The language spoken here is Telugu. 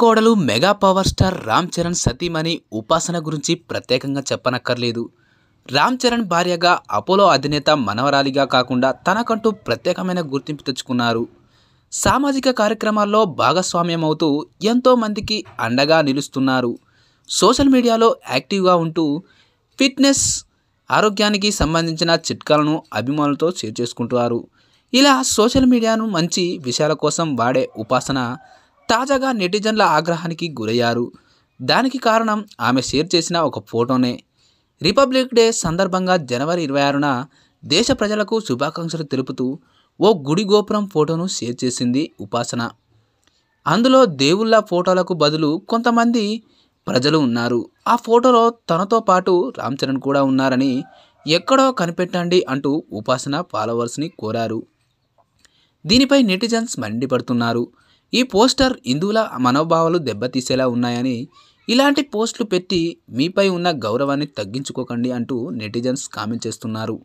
కోడలు mega power star Ram Charan సతీమణి ఉపాసన గురించి ప్రత్యేకంగా చెప్పనక్కర్లేదు రామ్ చరణ్ భార్యగా అపోలో అధినేత మనవరాలిగా కాకుండా తనకంటూ ప్రత్యేకమైన గుర్తింపు తెచ్చుకున్నారు సామాజిక కార్యక్రమాల్లో భాగస్వామ్యం అవుతూ ఎంతోమందికి అండగా నిలుస్తున్నారు సోషల్ మీడియాలో యాక్టివ్గా ఉంటూ ఫిట్నెస్ ఆరోగ్యానికి సంబంధించిన చిట్కాలను అభిమానులతో షేర్ చేసుకుంటున్నారు ఇలా సోషల్ మీడియాను మంచి విషయాల కోసం వాడే ఉపాసన తాజాగా నెటిజన్ల ఆగ్రహానికి గురయ్యారు దానికి కారణం ఆమె షేర్ చేసిన ఒక ఫోటోనే రిపబ్లిక్ డే సందర్భంగా జనవరి ఇరవై ఆరున దేశ ప్రజలకు శుభాకాంక్షలు తెలుపుతూ ఓ గుడి గోపురం ఫోటోను షేర్ చేసింది ఉపాసన అందులో దేవుళ్ళ ఫోటోలకు బదులు కొంతమంది ప్రజలు ఉన్నారు ఆ ఫోటోలో తనతో పాటు రామ్ చరణ్ కూడా ఉన్నారని ఎక్కడో కనిపెట్టండి అంటూ ఉపాసన ఫాలోవర్స్ని కోరారు దీనిపై నెటిజన్స్ మండిపడుతున్నారు ఈ పోస్టర్ హిందువుల మనోభావాలు దెబ్బతీసేలా ఉన్నాయని ఇలాంటి పోస్టులు పెట్టి మీపై ఉన్న గౌరవాన్ని తగ్గించుకోకండి అంటూ నెటిజన్స్ కామెంట్ చేస్తున్నారు